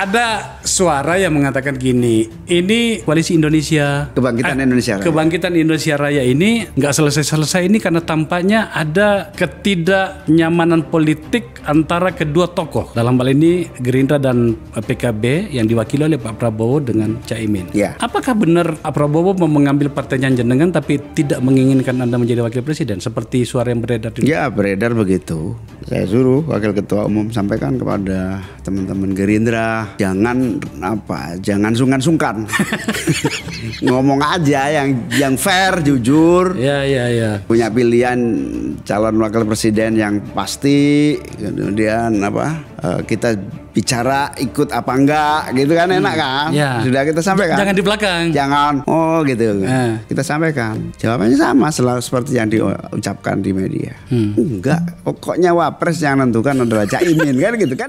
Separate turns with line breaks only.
ada suara yang mengatakan gini, ini koalisi Indonesia Kebangkitan eh, Indonesia Raya. Kebangkitan Indonesia Raya ini nggak selesai-selesai ini karena tampaknya ada ketidaknyamanan politik antara kedua tokoh dalam hal ini Gerindra dan PKB yang diwakili oleh Pak Prabowo dengan Caimin. Ya. Apakah benar Pak Prabowo mau mengambil partainya jenengan tapi tidak menginginkan Anda menjadi wakil presiden seperti suara yang beredar di
Ya, beredar begitu. Saya suruh wakil ketua umum sampaikan kepada teman-teman Gerindra jangan apa jangan sungkan-sungkan ngomong aja yang yang fair jujur ya ya ya punya pilihan calon wakil presiden yang pasti kemudian apa eh, kita bicara ikut apa enggak gitu kan enak hmm. kan ya. sudah kita sampaikan jangan
di belakang jangan oh gitu eh. kita sampaikan
jawabannya sama selalu seperti yang diucapkan di media hmm. enggak pokoknya wapres yang menentukan adalah caimin kan gitu kan